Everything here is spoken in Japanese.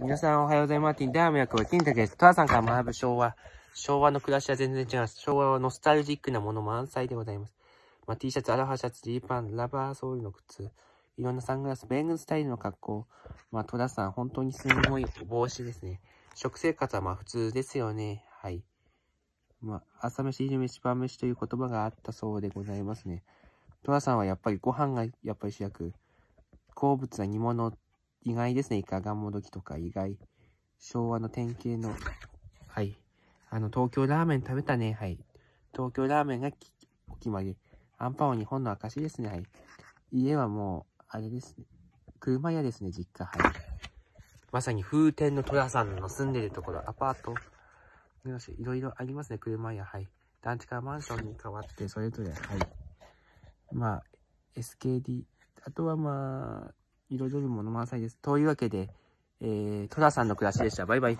皆さんおはようございます。ティンダーメ役は金ィです。トラさんから学ぶ昭和。昭和の暮らしは全然違います。昭和はノスタルジックなもの満載でございます。まあ、T シャツ、アロハシャツ、ジーパン、ラバーソールの靴、いろんなサングラス、ベングスタイルの格好。まあ、トラさん、本当にすごい帽子ですね。食生活はまあ普通ですよね。はい。まあ、朝飯、昼飯、晩飯という言葉があったそうでございますね。トラさんはやっぱりご飯がやっぱり主役。好物は煮物意外ですね。いかがもどきとか意外。昭和の典型の、はい。あの、東京ラーメン食べたね。はい。東京ラーメンがお決まり。アンパンは日本の証ですね。はい。家はもう、あれですね。車屋ですね、実家。はい。まさに風天の寅さんの住んでるところ、アパート。よし、いろいろありますね、車屋。はい。団地からマンションに変わって、それぞれ、はい。まあ、SKD。あとはまあ、彩りもの満載です。というわけで、えー、トラさんの暮らしでした。バイバイ。